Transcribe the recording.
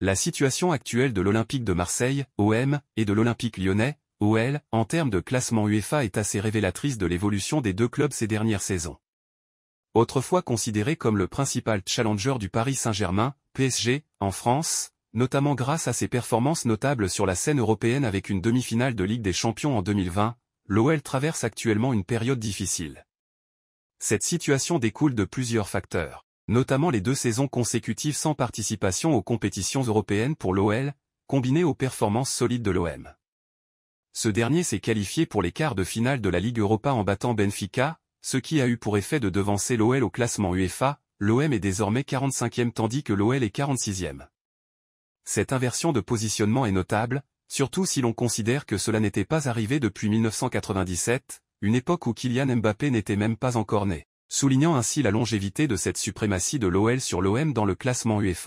La situation actuelle de l'Olympique de Marseille, OM, et de l'Olympique lyonnais, OL, en termes de classement UEFA est assez révélatrice de l'évolution des deux clubs ces dernières saisons. Autrefois considéré comme le principal challenger du Paris Saint-Germain, PSG, en France, notamment grâce à ses performances notables sur la scène européenne avec une demi-finale de Ligue des Champions en 2020, l'OL traverse actuellement une période difficile. Cette situation découle de plusieurs facteurs notamment les deux saisons consécutives sans participation aux compétitions européennes pour l'OL, combinées aux performances solides de l'OM. Ce dernier s'est qualifié pour les quarts de finale de la Ligue Europa en battant Benfica, ce qui a eu pour effet de devancer l'OL au classement UEFA, l'OM est désormais 45e tandis que l'OL est 46e. Cette inversion de positionnement est notable, surtout si l'on considère que cela n'était pas arrivé depuis 1997, une époque où Kylian Mbappé n'était même pas encore né soulignant ainsi la longévité de cette suprématie de l'OL sur l'OM dans le classement UEFA.